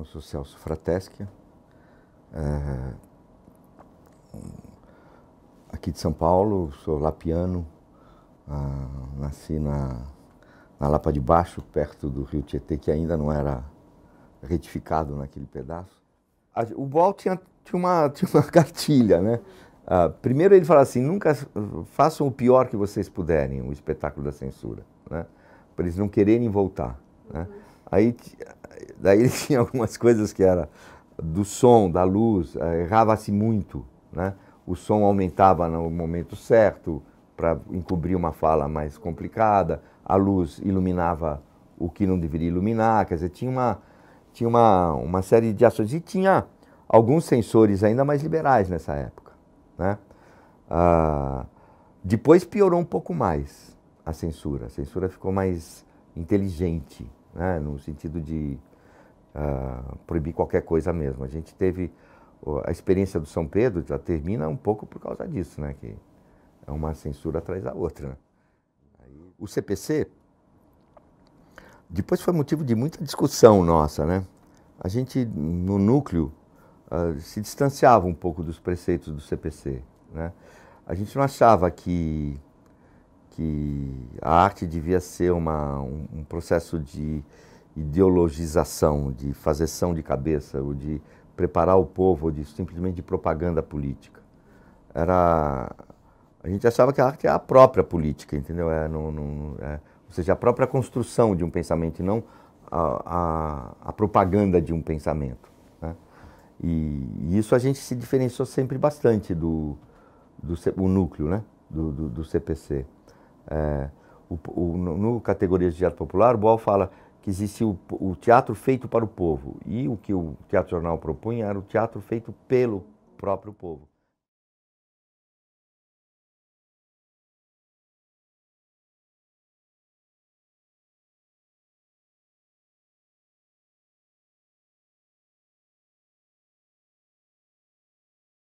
Eu sou Celso Frateschi, é, aqui de São Paulo, sou lapiano, ah, nasci na, na Lapa de Baixo, perto do Rio Tietê, que ainda não era retificado naquele pedaço. O Bol tinha, tinha, uma, tinha uma cartilha, né? Ah, primeiro ele fala assim, nunca façam o pior que vocês puderem, o espetáculo da censura, né? Para eles não quererem voltar, né? Aí Daí ele tinha algumas coisas que era do som, da luz, eh, errava-se muito, né? O som aumentava no momento certo para encobrir uma fala mais complicada, a luz iluminava o que não deveria iluminar, quer dizer, tinha uma, tinha uma, uma série de ações. E tinha alguns sensores ainda mais liberais nessa época. Né? Ah, depois piorou um pouco mais a censura. A censura ficou mais inteligente, né? no sentido de uh, proibir qualquer coisa mesmo. A gente teve uh, a experiência do São Pedro, já termina um pouco por causa disso, né? Que é uma censura atrás da outra. Né? O CPC depois foi motivo de muita discussão nossa, né? A gente no núcleo uh, se distanciava um pouco dos preceitos do CPC, né? A gente não achava que que a arte devia ser uma, um, um processo de ideologização, de fazerção de cabeça, ou de preparar o povo, ou de simplesmente de propaganda política. Era a gente achava que a arte é a própria política, entendeu? É, não, não, é, ou seja, a própria construção de um pensamento, e não a, a, a propaganda de um pensamento. Né? E, e, isso a gente se diferenciou sempre bastante do, do o núcleo né? do, do, do CPC. É, o, o, no, no Categorias de Arte Popular, o Boal fala que existia o, o, teatro feito para o povo. E o que o Teatro Jornal propunha era o teatro feito pelo próprio povo.